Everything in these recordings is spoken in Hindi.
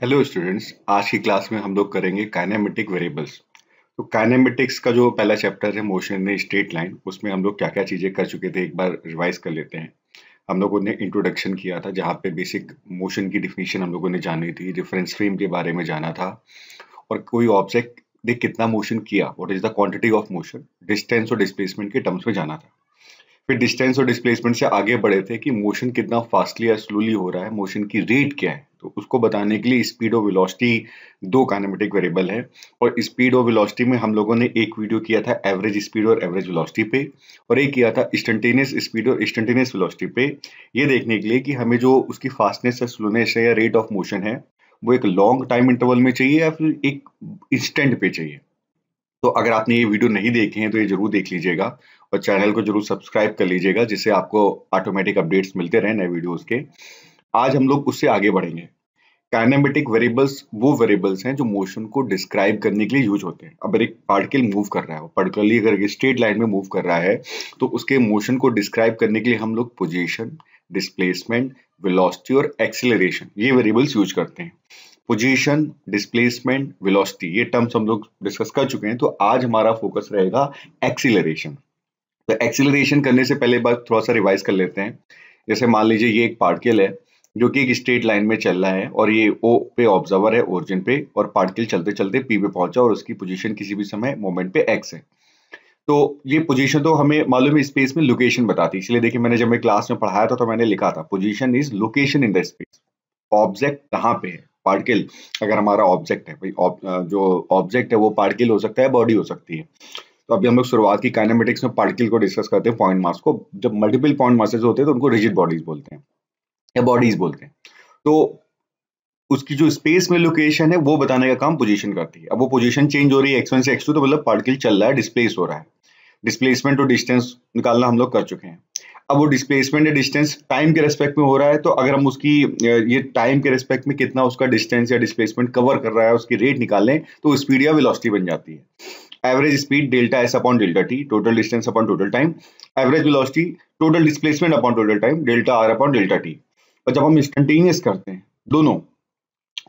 हेलो स्टूडेंट्स आज की क्लास में हम लोग करेंगे काइनेमेटिक वेरिएबल्स तो काइनेमेटिक्स का जो पहला चैप्टर है मोशन इन स्ट्रेट लाइन उसमें हम लोग क्या क्या चीज़ें कर चुके थे एक बार रिवाइज कर लेते हैं हम लोगों ने इंट्रोडक्शन किया था जहाँ पे बेसिक मोशन की डिफिनीशन हम लोगों ने जानी थी रिफरेंस फ्रेम के बारे में जाना था और कोई ऑब्जेक्ट ने कितना मोशन किया what is the quantity of motion distance और डिस्प्लेसमेंट के टर्म्स में जाना था फिर डिस्टेंस और डिस्प्लेसमेंट से आगे बढ़े थे कि मोशन कितना फास्टली या स्लोली हो रहा है मोशन की रेट क्या है तो उसको बताने के लिए स्पीड और वेलोसिटी दो काइनेमेटिक वेरिएबल है और स्पीड और वेलोसिटी में हम लोगों ने एक वीडियो किया था एवरेज स्पीड और एवरेज वेलोसिटी पे और एक किया था इंस्टेंटेनियस स्पीड और इंस्टेंटेनियस वेलोसिटी पे ये देखने के लिए कि हमें जो उसकी फास्टनेस या स्लोनेस है या रेट ऑफ मोशन है वो एक लॉन्ग टाइम इंटरवल में चाहिए या फिर एक इंस्टेंट पे चाहिए तो अगर आपने ये वीडियो नहीं देखे हैं तो ये जरूर देख लीजिएगा और चैनल को जरूर सब्सक्राइब कर लीजिएगा जिससे आपको ऑटोमेटिक अपडेट्स मिलते रहे नए वीडियोज के आज हम लोग उससे आगे बढ़ेंगे काइनामेटिक वेरिएबल्स वो वेरिएबल्स हैं जो मोशन को डिस्क्राइब करने के लिए यूज होते हैं अगर एक पार्टिकल मूव कर रहा है पर्टिकुलरली अगर स्ट्रेट लाइन में मूव कर रहा है तो उसके मोशन को डिस्क्राइब करने के लिए हम लोग पोजिशन डिस्प्लेसमेंट वेलोसिटी और एक्सेलरेशन ये वेरिएबल्स यूज करते हैं पोजीशन डिस्प्लेसमेंट वेलोसिटी ये टर्म्स हम लोग डिस्कस कर चुके हैं तो आज हमारा फोकस रहेगा एक्सीलरेशन तो एक्सीलरेशन करने से पहले बात थोड़ा सा रिवाइज कर लेते हैं जैसे मान लीजिए ये एक पार्टिकल है जो कि एक स्ट्रेट लाइन में चल रहा है और ये ओ पे ऑब्जर्वर है ओरिजिन पे और पार्टिकल चलते चलते पी पे पहुंचा और उसकी पोजीशन किसी भी समय मोमेंट पे एक्स है तो ये पोजीशन तो हमें मालूम है स्पेस में लोकेशन बताती है इसलिए देखिए मैंने जब मैं क्लास में पढ़ाया था तो मैंने लिखा था position is location in the space object कहाँ पे है पार्टिकल अगर हमारा ऑब्जेक्ट है भाई ऑब, जो ऑब्जेक्ट है वो पार्टिकल हो सकता है बॉडी हो सकती है तो अभी हम लोग शुरुआत की काइनामेटिक्स में पार्टिकल को डिस्कस करते हैं पॉइंट मास को जब मल्टीपल पॉइंट मासेज होते हैं तो उनको रिजिड बॉडीज बोलते हैं या बॉडीज बोलते हैं तो उसकी जो स्पेस में लोकेशन है वो बताने का काम पोजीशन करती है अब वो पोजीशन चेंज हो रही है एक्स वन से एक्स टू तो मतलब पार्टिकल चल रहा है डिस्प्लेस हो रहा है डिस्प्लेसमेंट और डिस्टेंस निकालना हम लोग कर चुके हैं अब वो डिस्प्लेसमेंट या डिस्टेंस टाइम के रेस्पेक्ट में हो रहा है तो अगर हम उसकी ये टाइम के रेस्पेक्ट में कितना उसका डिस्टेंस या डिस्प्लेसमेंट कवर कर रहा है उसकी रेट निकाल लें तो स्पीड या वेलोसिटी बन जाती है average speed delta s upon delta t total distance upon total time average velocity total displacement upon total time delta r upon delta t और जब हम इंस्टेंटेनियस करते हैं दोनों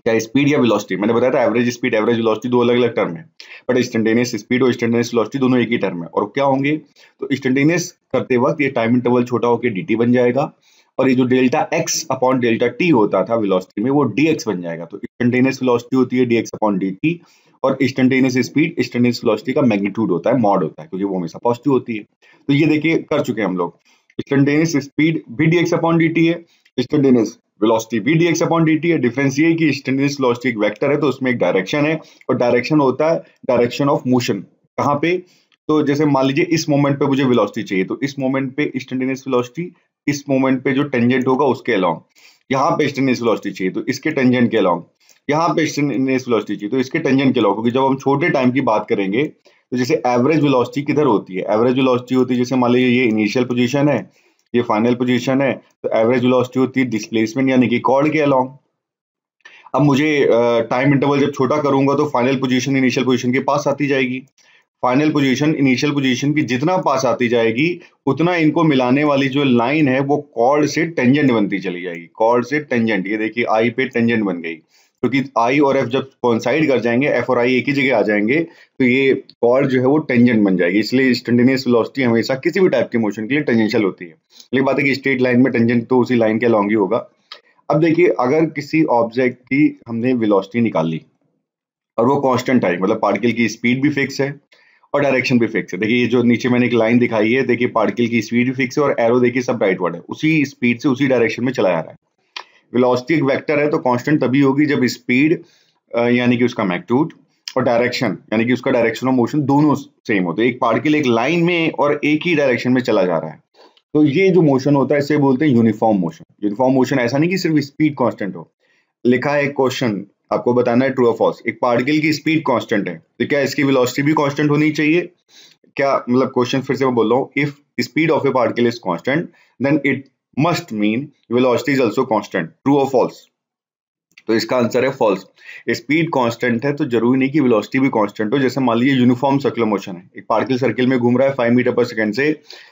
चाहे स्पीड या वेलोसिटी मैंने बताया था एवरेज स्पीड एवरेज वेलोसिटी दो अलग अलग टर्म है बट स्टेंटेनियस स्पीड और स्टेंटेनियस वेलोसिटी दोनों एक ही टर्म है और क्या होंगे तो स्टेंटेनियस करते वक्त ये टाइम इंटरवल छोटा होकर dt बन जाएगा और ये जो delta x upon delta t होता था वेलोसिटी में वो dx बन जाएगा तो स्टेंटेनियस वेलोसिटी होती है डी एक्स अपॉन dt और स्टेंटेनियस स्पीड स्टेंटेनियस वेलोसिटी का मैग्नीट्यूड होता है मॉड होता है क्योंकि वो हमेशा पॉजिटिव होती है तो ये देखिए कर चुके हैं हम लोग स्टेंटेनियस स्पीड भी डी एक्स अपॉन dt है instantaneous velocity v d x upon d t है डिफरेंस ये कि इंस्टेंटेनियस वेलोसिटी एक वेक्टर है तो उसमें एक डायरेक्शन है और डायरेक्शन होता है डायरेक्शन ऑफ मोशन कहाँ पे तो जैसे मान लीजिए इस मोमेंट पे मुझे वेलोसिटी चाहिए तो इस मोमेंट पे इंस्टेंटेनियस वेलोसिटी इस मोमेंट पे जो टेंजेंट होगा उसके अलॉन्ग यहाँ पे इंस्टेंटेनियस वेलोसिटी चाहिए तो इसके टेंजेंट के अलॉन्ग यहाँ पे इंस्टेंटेनियस वेलोसिटी चाहिए तो इसके टेंजेंट के अलॉन्ग क्योंकि जब हम छोटे टाइम की बात करेंगे तो जैसे एवरेज वेलोसिटी किधर होती है एवरेज वेलोसिटी होती है जैसे मान लीजिए ये इनिशियल पोजीशन है ये फाइनल पोजीशन है तो एवरेज वेलोसिटी होती है डिस्प्लेसमेंट यानी कि कॉर्ड के अलॉन्ग अब मुझे टाइम इंटरवल जब छोटा करूंगा तो फाइनल पोजीशन इनिशियल पोजीशन के पास आती जाएगी फाइनल पोजीशन इनिशियल पोजीशन की जितना पास आती जाएगी उतना इनको मिलाने वाली जो लाइन है वो कॉर्ड से टेंजेंट बनती चली जाएगी कॉर्ड से टेंजेंट ये देखिए आई पे टेंजेंट बन गई क्योंकि आई और एफ जब कॉन्साइड कर जाएंगे एफ और आई एक ही जगह आ जाएंगे तो ये कॉर्ड जो है वो टेंजेंट बन जाएगी इसलिए स्टेंडेनियस वेलोसिटी हमेशा किसी भी टाइप के मोशन के लिए टेंजेंशियल होती है लेकिन बात है कि स्ट्रेट लाइन में टेंजेंट तो उसी लाइन के अलॉन्ग ही होगा अब देखिए अगर किसी ऑब्जेक्ट की हमने वेलोसिटी निकाल ली और वो कॉन्स्टेंट आई मतलब पार्टिकल की स्पीड भी फिक्स है और डायरेक्शन भी फिक्स है देखिए ये जो नीचे मैंने एक लाइन दिखाई है देखिए पार्टिकल की स्पीड भी फिक्स है और एरो देखिए सब राइट वर्ड है उसी स्पीड से उसी डायरेक्शन में चला जा रहा है वेलोसिटी एक वेक्टर है तो कांस्टेंट तभी होगी जब स्पीड यानी कि उसका मैग्नीट्यूड और डायरेक्शन यानी कि उसका डायरेक्शन और मोशन दोनों सेम होते हैं एक पार्टिकल एक लाइन में और एक ही डायरेक्शन में चला जा रहा है तो ये जो मोशन होता है इसे बोलते हैं यूनिफॉर्म मोशन यूनिफॉर्म मोशन ऐसा नहीं कि सिर्फ स्पीड कॉन्स्टेंट हो लिखा है क्वेश्चन आपको बताना है ट्रू और फॉल्स एक पार्टिकल की स्पीड कॉन्स्टेंट है तो क्या इसकी वेलोसिटी भी कॉन्स्टेंट होनी चाहिए क्या मतलब क्वेश्चन फिर से मैं बोल रहा हूँ if speed of a particle is constant then it must mean velocity is also constant true or false तो इसका आंसर है फॉल्स स्पीड कांस्टेंट है तो जरूरी नहीं कि वेलोसिटी भी कांस्टेंट हो जैसे मान लीजिए यूनिफॉर्म सर्कुलर मोशन है एक पार्टिकल सर्किल में घूम रहा है फाइव मीटर पर सेकंड से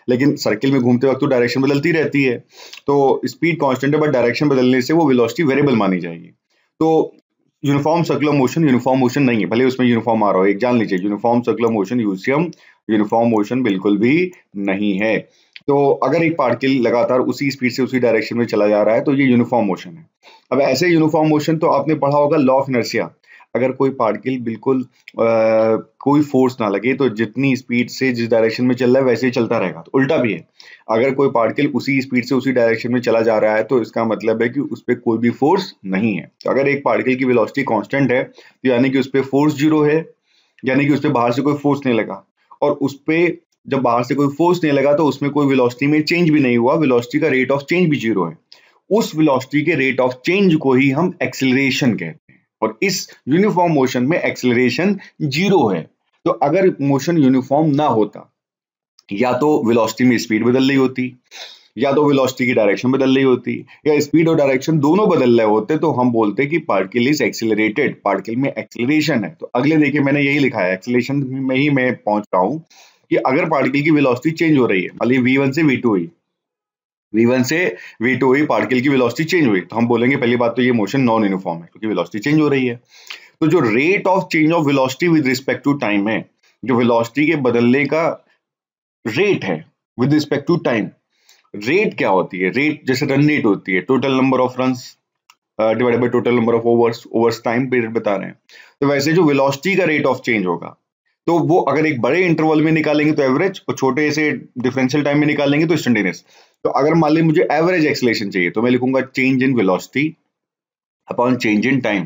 लेकिन सर्किल में घूमते वक्त तो डायरेक्शन बदलती रहती है तो स्पीड कांस्टेंट है बट डायरेक्शन बदलने से वो वेलोसिटी वेरिएबल मानी जाएगी तो uniform circular motion uniform motion नहीं है भले उसमें यूनिफॉर्म आ रहा हो एक जान लीजिए uniform circular motion UCM uniform motion बिल्कुल भी नहीं है तो अगर एक पार्टिकल लगातार उसी स्पीड से उसी डायरेक्शन में चला जा रहा है तो ये यूनिफॉर्म मोशन है अब ऐसे यूनिफॉर्म मोशन तो आपने पढ़ा होगा लॉ ऑफ इनर्शिया अगर कोई पार्टिकल बिल्कुल आ, कोई फोर्स ना लगे तो जितनी स्पीड से जिस डायरेक्शन में चल रहा है वैसे ही चलता रहेगा तो उल्टा भी है अगर कोई पार्टिकल उसी स्पीड से उसी डायरेक्शन में चला जा रहा है तो इसका मतलब है कि उस पर कोई भी फोर्स नहीं है तो अगर एक पार्टिकल की वेलोसिटी कांस्टेंट है तो यानी कि उस पर फोर्स जीरो है यानी कि उस पर बाहर से कोई फोर्स नहीं लगा और उस पर जब बाहर से कोई फोर्स नहीं लगा तो उसमें कोई विलोस्टी में चेंज भी नहीं हुआ विलोस्टी का रेट ऑफ चेंज भी जीरो है उस विलोस्टी के रेट ऑफ चेंज को ही हम एक्सिलेशन कहते हैं और इस यूनिफॉर्म मोशन में एक्सिलेशन जीरो है तो अगर मोशन यूनिफॉर्म ना होता या तो विलोस्टी में स्पीड बदल रही होती या तो वेलोसिटी की डायरेक्शन बदल रही होती या स्पीड और डायरेक्शन दोनों बदल रहे होते तो हम बोलते कि पार्टिकल इज एक्सिलेटेड पार्टिकल में एक्सिलेशन है तो अगले देखिए मैंने यही लिखा है एक्सिलेशन में ही मैं पहुंच रहा हूँ कि अगर पार्टिकल की वेलोसिटी चेंज हो रही है मान ली वी वन से वी टू हुई वी वन से वी टू हुई पार्टिकल की वेलोसिटी चेंज हुई तो हम बोलेंगे पहली बात तो ये मोशन नॉन यूनिफॉर्म है क्योंकि वेलोसिटी चेंज हो रही है तो जो rate of change of velocity with respect to time है जो वेलोसिटी के बदलने का रेट है with respect to time rate क्या होती है रेट जैसे रन रेट होती है total number of run divided by total number of overs overs time period बता रहे हैं तो वैसे जो वेलोसिटी का रेट ऑफ चेंज होगा तो वो अगर एक बड़े इंटरवल में निकालेंगे तो एवरेज और छोटे से डिफरेंशियल टाइम में निकालेंगे तो इंस्टेंटेनियस तो अगर मान लीजिए मुझे एवरेज एक्सलेशन चाहिए तो मैं लिखूंगा change in velocity upon change in time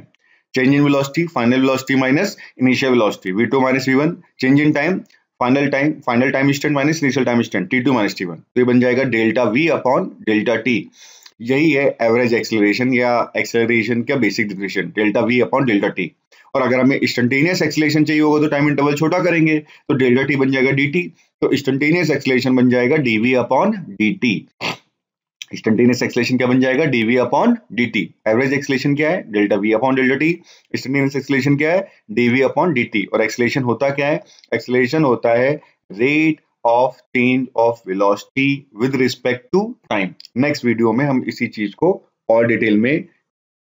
change in velocity final velocity minus initial velocity v two minus v one change in time final time final time instant minus initial time instant t two minus t one तो ये बन जाएगा delta v upon delta t यही है एवरेज एक्सेलरेशन या एक्सेलरेशन का basic definition delta v upon delta t और अगर हमें इंस्टेंटेनियस एक्सेलेशन चाहिए होगा तो टाइम इंटरवल छोटा करेंगे तो डेल्टा टी बन जाएगा डी टी तो इंस्टेंटेनियस एक्सेलेशन बन जाएगा d v upon d t instantaneous acceleration क्या बन जाएगा d v upon d t average acceleration क्या है delta v upon delta t instantaneous acceleration क्या है डीवी अपॉन डी टी और एक्सेलेशन होता क्या है एक्सेलेशन होता है rate of change of velocity with respect to time next video में हम इसी चीज को और डिटेल में